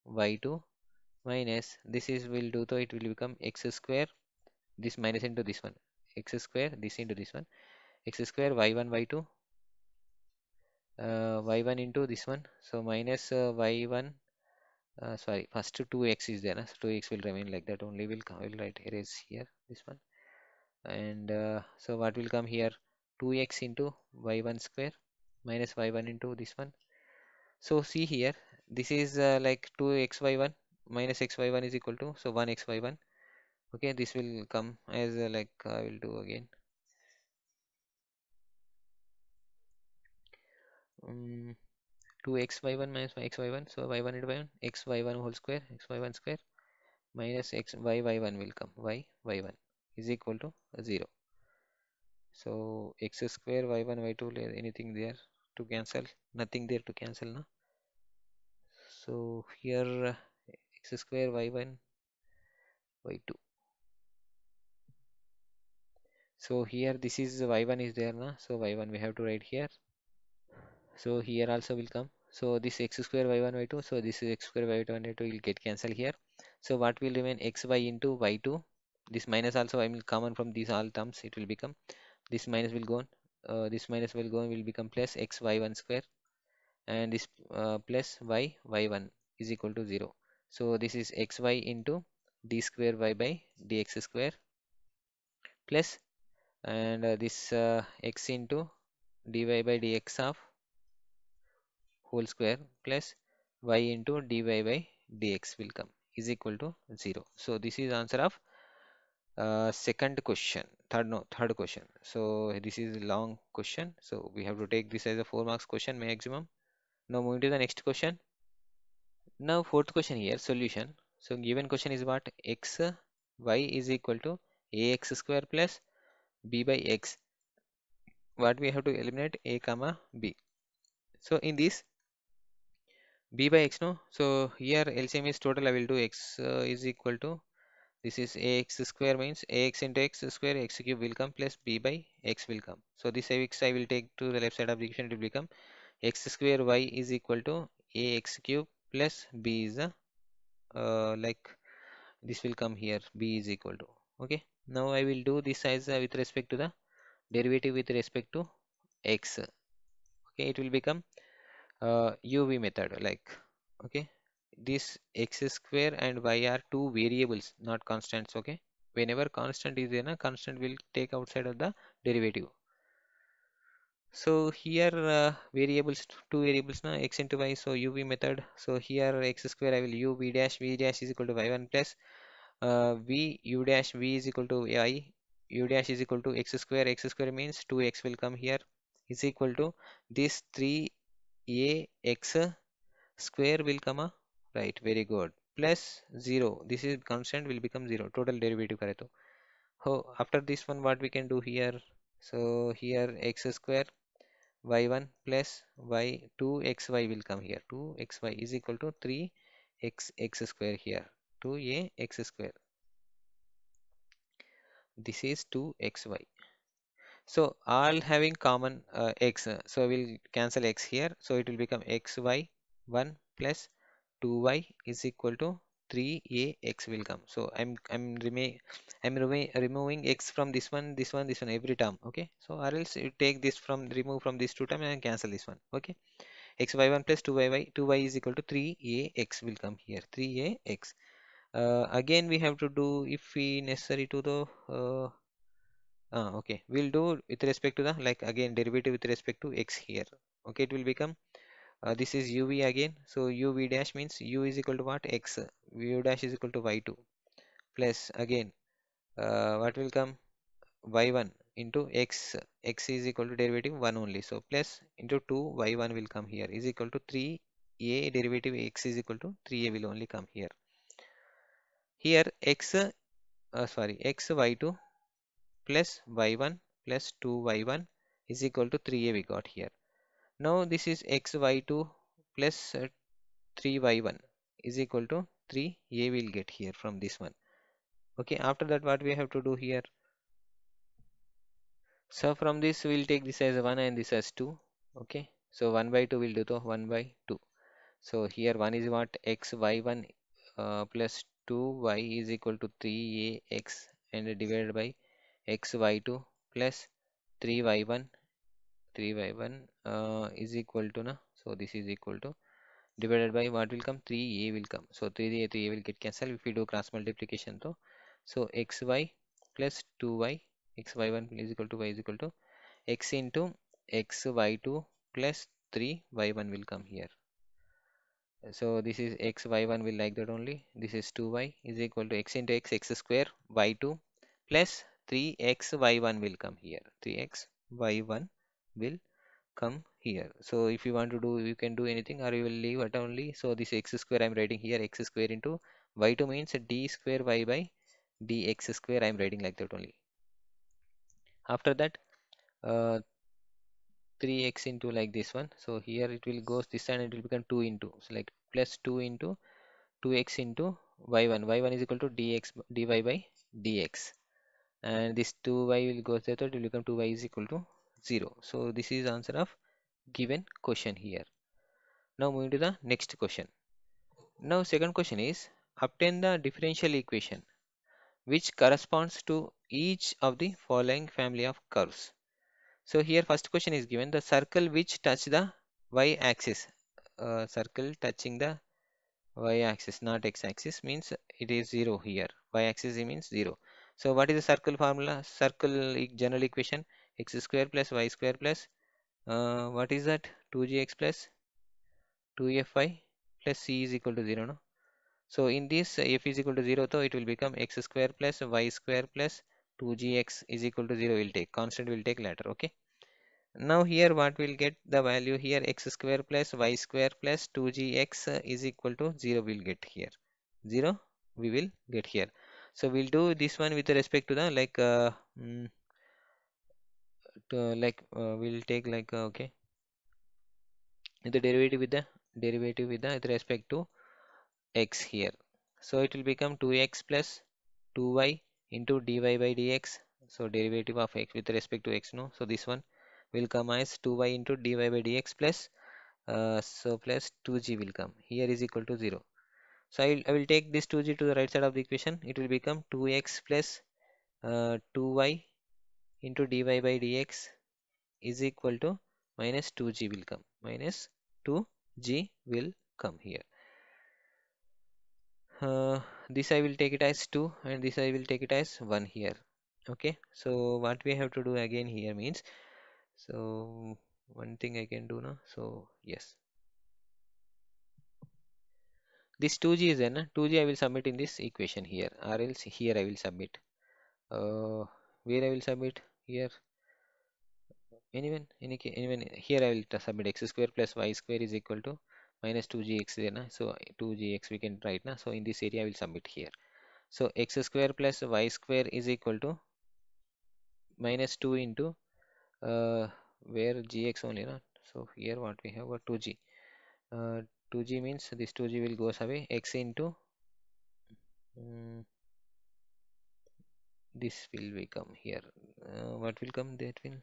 y2 minus this is will do so it will become x square this minus into this one x square this into this one x square y1 y2 uh, y1 into this one so minus uh, y1 uh, sorry first 2x is there so 2x will remain like that only will come will write here is here this one and uh, so what will come here 2x into y1 square minus y1 into this one so see here this is uh, like 2xy1 minus xy1 is equal to so 1xy1 okay this will come as uh, like I will do again 2x um, y1 minus x y1 so y1 into y1 x y1 whole square x y1 square minus x y y1 will come y y1 is equal to 0 so x square y1 y2 anything there to cancel nothing there to cancel now so here x square y1 y2 so here this is y1 is there now so y1 we have to write here so here also will come so this x square y1 y2 so this is x square y1 y2 will get cancelled here so what will remain x y into y2 this minus also I will common from these all terms it will become this minus will go on uh, this minus will go on will become plus x y1 square and this uh, plus y y1 is equal to 0 so this is xy into d square y by dx square plus and uh, this uh, x into dy by dx of whole square plus y into dy by dx will come is equal to 0. So this is answer of uh, second question third no third question so this is long question so we have to take this as a 4 marks question maximum now moving to the next question now fourth question here solution so given question is what x y is equal to ax square plus b by x what we have to eliminate a comma b so in this b by x no so here LCM is total I will do x uh, is equal to this is ax square means ax into x square x cube will come plus b by x will come so this I will take to the left side of the equation it will become x square y is equal to ax cube plus b is a uh, uh, like this will come here b is equal to okay now I will do this as uh, with respect to the derivative with respect to x okay it will become uh, uv method like okay this x square and y are two variables not constants okay whenever constant is there na, constant will take outside of the derivative so here uh, variables two variables na x into y so uv method so here x square i will u v dash v dash is equal to y1 plus uh, v u dash v is equal to i u dash is equal to x square x square means 2x will come here is equal to this 3 a x square will come a right very good plus 0 this is constant will become 0 total derivative kare to oh, after this one what we can do here so here x square y1 plus y2 xy will come here 2 xy is equal to 3 x x square here 2 a x square this is 2 xy so all having common uh, x uh, so we'll cancel x here so it will become xy 1 plus 2y is equal to 3ax will come so i'm i'm remain i'm remain, removing x from this one this one this one every term okay so or else you take this from remove from these two term and cancel this one okay xy1 plus y 2 2y is equal to 3ax will come here 3ax uh, again we have to do if we necessary to the uh, uh, okay we'll do with respect to the like again derivative with respect to x here okay it will become uh, this is uv again so uv dash means u is equal to what x u dash is equal to y2 plus again uh, what will come y1 into x x is equal to derivative 1 only so plus into 2 y1 will come here is equal to 3 a derivative x is equal to 3a will only come here here x uh, sorry x y2 plus y1 plus 2y1 is equal to 3a we got here. Now this is xy2 plus 3y1 uh, is equal to 3a we'll get here from this one. Okay, after that what we have to do here? So from this we'll take this as 1 and this as 2. Okay, so 1 by 2 will do the 1 by 2. So here 1 is what x y1 uh, plus 2y is equal to 3ax and divided by x y2 plus 3 y1 3 y1 uh, is equal to na so this is equal to divided by what will come 3a will come so 3a 3a will get cancelled if we do cross multiplication so xy plus 2y x y1 is equal to y is equal to x into x y2 plus 3 y1 will come here so this is x y1 will like that only this is 2y is equal to x into x x square y2 plus 3x y1 will come here 3x y1 will come here so if you want to do you can do anything or you will leave it only so this x square i'm writing here x square into y2 means d square y by dx square i'm writing like that only after that uh, 3x into like this one so here it will goes this and it will become 2 into so like plus 2 into 2x into y1 y1 is equal to dx dy by dx and this 2y will go there so it will become 2y is equal to 0 so this is answer of given question here now moving to the next question now second question is obtain the differential equation which corresponds to each of the following family of curves so here first question is given the circle which touch the y-axis uh, circle touching the y-axis not x-axis means it is 0 here y-axis means 0 so what is the circle formula? Circle general equation x square plus y square plus uh, what is that 2gx plus 2fy plus c is equal to 0 no? So in this uh, f is equal to 0 so it will become x square plus y square plus 2gx is equal to 0 will take constant will take later okay now here what we'll get the value here x square plus y square plus 2gx uh, is equal to 0 we'll get here 0 we will get here so we'll do this one with respect to the like uh, mm, to like uh, we'll take like uh, okay the derivative with the derivative with the with respect to x here so it will become 2x plus 2y into dy by dx so derivative of x with respect to x no so this one will come as 2y into dy by dx plus uh, so plus 2g will come here is equal to 0 so I will, I will take this 2g to the right side of the equation. It will become 2x plus uh, 2y into dy by dx is equal to minus 2g will come. Minus 2g will come here. Uh, this I will take it as 2 and this I will take it as 1 here. Okay. So what we have to do again here means. So one thing I can do now. So yes this 2g is there 2g I will submit in this equation here or else here I will submit uh, where I will submit here anyone any anyone here I will submit x square plus y square is equal to minus 2gx there na? so 2gx we can write now so in this area I will submit here so x square plus y square is equal to minus 2 into uh, where gx only na so here what we have got 2g uh, 2g means this 2g will goes away x into um, this will become here uh, what will come that will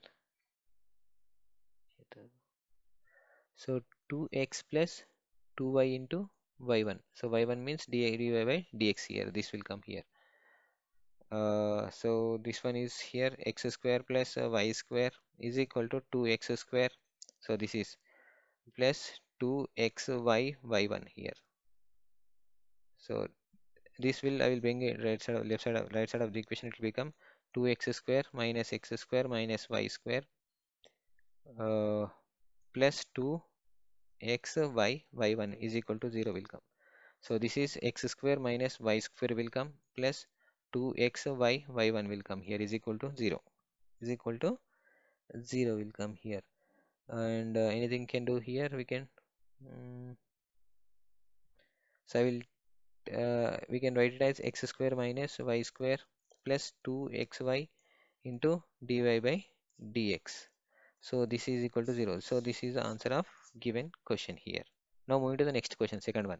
so 2x plus 2y into y1 so y1 means dy by dx here this will come here uh, so this one is here x square plus uh, y square is equal to 2x square so this is plus 2x y y1 here so this will I will bring it right side of left side of right side of the equation it will become 2x square minus x square minus y square uh, plus 2x y y1 is equal to 0 will come so this is x square minus y square will come plus 2x y y1 will come here is equal to 0 is equal to 0 will come here and uh, anything can do here we can Mm. So I will uh, we can write it as x square minus y square plus 2xy into dy by dx so this is equal to 0 so this is the answer of given question here now moving to the next question second one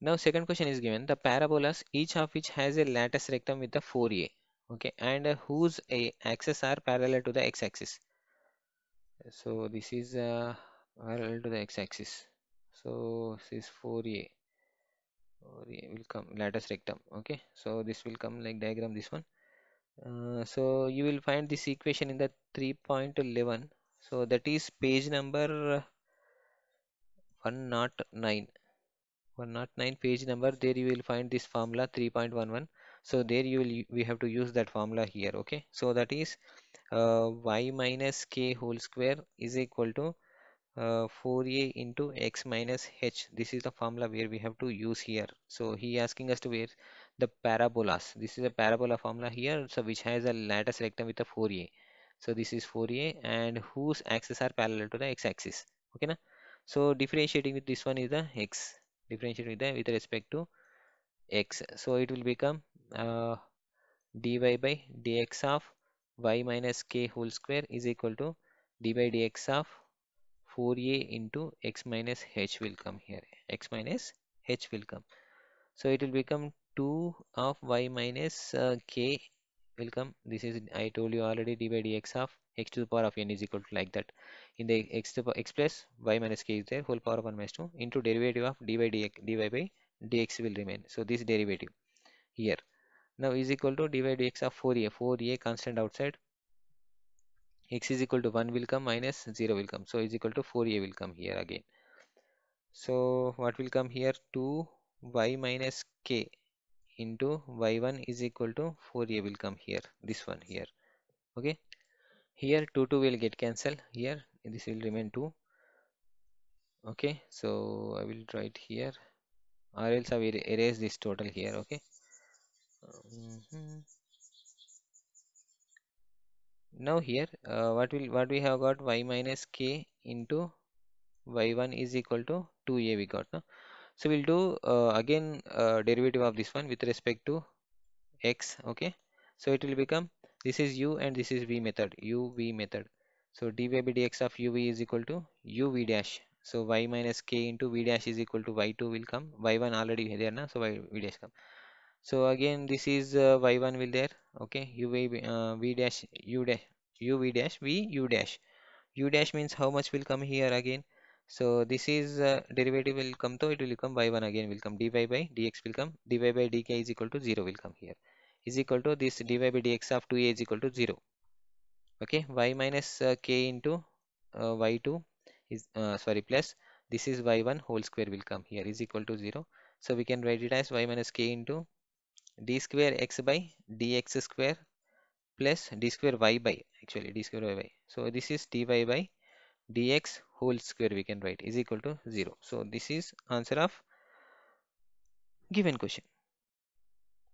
now second question is given the parabolas each of which has a lattice rectum with the 4a okay and uh, whose a axes are parallel to the x-axis so this is uh, parallel to the x-axis so this is 4a 4a will come lattice rectum okay so this will come like diagram this one uh, so you will find this equation in the 3.11 so that is page number 109 109 page number there you will find this formula 3.11 so there you will we have to use that formula here okay so that is uh, y minus k whole square is equal to uh, 4a into x minus h this is the formula where we have to use here so he asking us to where the parabolas this is a parabola formula here so which has a lattice rectum with a 4a so this is 4a and whose axes are parallel to the x-axis okay na? so differentiating with this one is the x differentiating with the with respect to x so it will become uh, dy by dx of y minus k whole square is equal to dy by dx of 4a into x minus h will come here x minus h will come so it will become 2 of y minus uh, k will come this is I told you already d by dx of x to the power of n is equal to like that in the x to the power x plus y minus k is there whole power of 1 minus 2 into derivative of d by dx dy by dx will remain so this derivative here now is equal to d by dx of 4a 4a constant outside x is equal to 1 will come minus 0 will come so is equal to 4a will come here again so what will come here 2y minus k into y1 is equal to 4a will come here this one here okay here 2 2 will get cancelled here this will remain 2 okay so I will write here or else I will erase this total here okay mm -hmm now here uh, what will what we have got y minus k into y1 is equal to 2a we got now so we'll do uh, again uh, derivative of this one with respect to x okay so it will become this is u and this is v method u v method so dy by dx of uv is equal to uv dash so y minus k into v dash is equal to y2 will come y1 already there now so y v dash come so again this is uh, y1 will there okay u v, uh, v dash u dash u v dash v u dash u dash means how much will come here again so this is uh, derivative will come to it will come y1 again will come dy by dx will come dy by dk is equal to 0 will come here is equal to this dy by dx of 2a is equal to 0 okay y minus uh, k into uh, y2 is uh, sorry plus this is y1 whole square will come here is equal to 0 so we can write it as y minus k into d square x by dx square plus d square y by actually d square y by so this is dy by dx whole square we can write is equal to 0 so this is answer of given question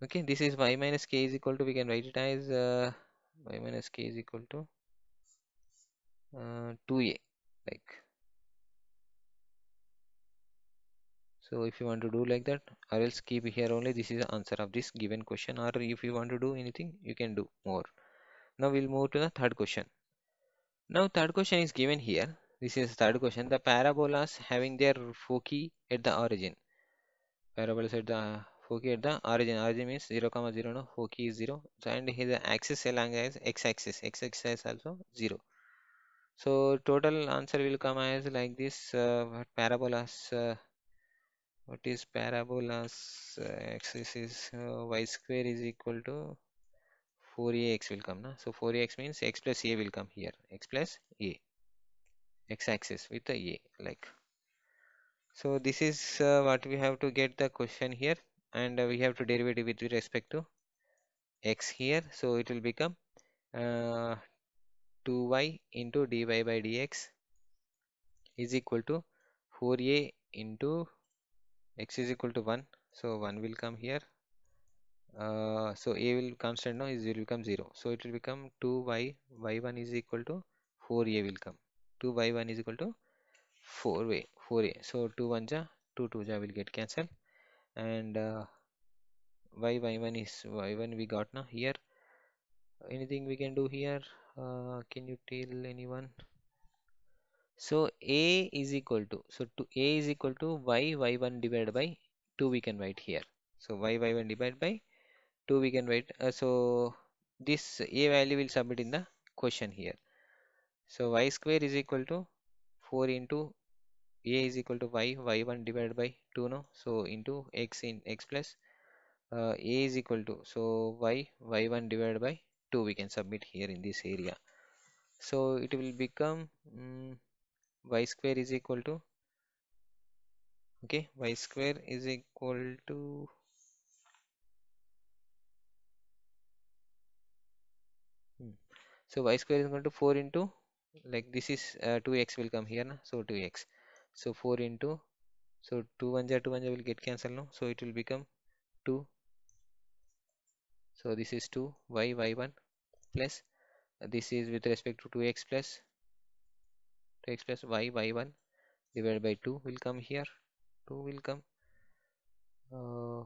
okay this is y minus k is equal to we can write it as uh, y minus k is equal to uh, 2a like so if you want to do like that or else keep here only this is the answer of this given question or if you want to do anything you can do more now we'll move to the third question now third question is given here this is third question the parabolas having their foci at the origin parabolas at the foci at the origin origin means 0 comma 0 no foci is 0 so and here the axis along as x-axis x-axis is also 0 so total answer will come as like this uh, parabolas uh, what is parabola's axis uh, is uh, y square is equal to 4ax will come na? so 4ax means x plus a will come here x plus a x axis with the a like so this is uh, what we have to get the question here and uh, we have to derivative with respect to x here so it will become uh, 2y into dy by dx is equal to 4a into x is equal to 1 so 1 will come here uh, so a will constant now is will become 0 so it will become 2y y1 is equal to 4a will come 2y1 is equal to 4a 4a so 2 1 ja 2 2 ja will get cancelled and uh, y y1 is y1 we got now here anything we can do here uh, can you tell anyone so A is equal to, so to A is equal to Y, Y1 divided by 2 we can write here. So Y, Y1 divided by 2 we can write, uh, so this A value will submit in the question here. So Y square is equal to 4 into A is equal to Y, Y1 divided by 2 no, so into X in X plus uh, A is equal to, so Y, Y1 divided by 2 we can submit here in this area. So it will become um, y square is equal to okay y square is equal to hmm. so y square is equal to 4 into like this is uh, 2x will come here na? so 2x so 4 into so 2 1 2 1 will get cancelled now so it will become 2 so this is 2 y y1 plus this is with respect to 2x plus to express y by 1 divided by 2 will come here 2 will come uh,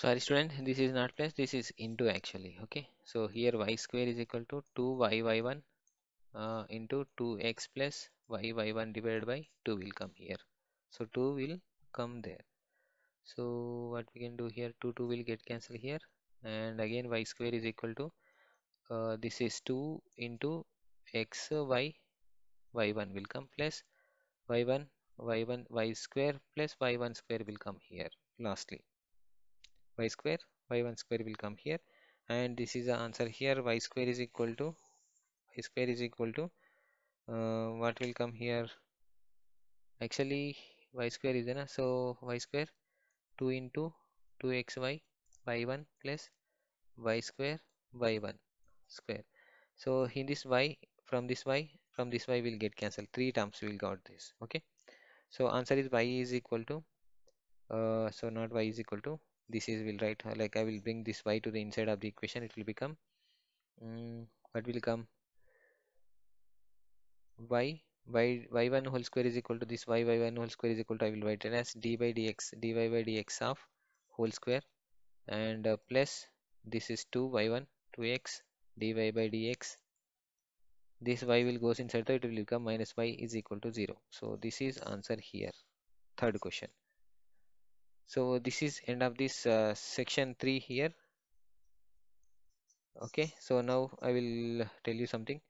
sorry student this is not plus this is into actually okay so here y square is equal to 2 y by 1 uh, into 2x plus y by 1 divided by 2 will come here so 2 will come there so what we can do here 2 2 will get cancelled here and again y square is equal to uh, this is 2 into x y y1 will come plus y1 y1 y square plus y1 square will come here lastly y square y1 square will come here and this is the answer here y square is equal to y square is equal to uh, what will come here actually y square is enough so y square 2 into 2xy y1 plus y square y1 square so in this y from this y from this y will get cancelled three times we will got this okay so answer is y is equal to uh, so not y is equal to this is will write uh, like I will bring this y to the inside of the equation it will become um, what will come y y y1 whole square is equal to this y y1 whole square is equal to I will write it as d by dx dy by dx of whole square and uh, plus this is 2 y1 2x dy by dx this y will goes inside it will become minus y is equal to 0 so this is answer here third question so this is end of this uh, section 3 here okay so now i will tell you something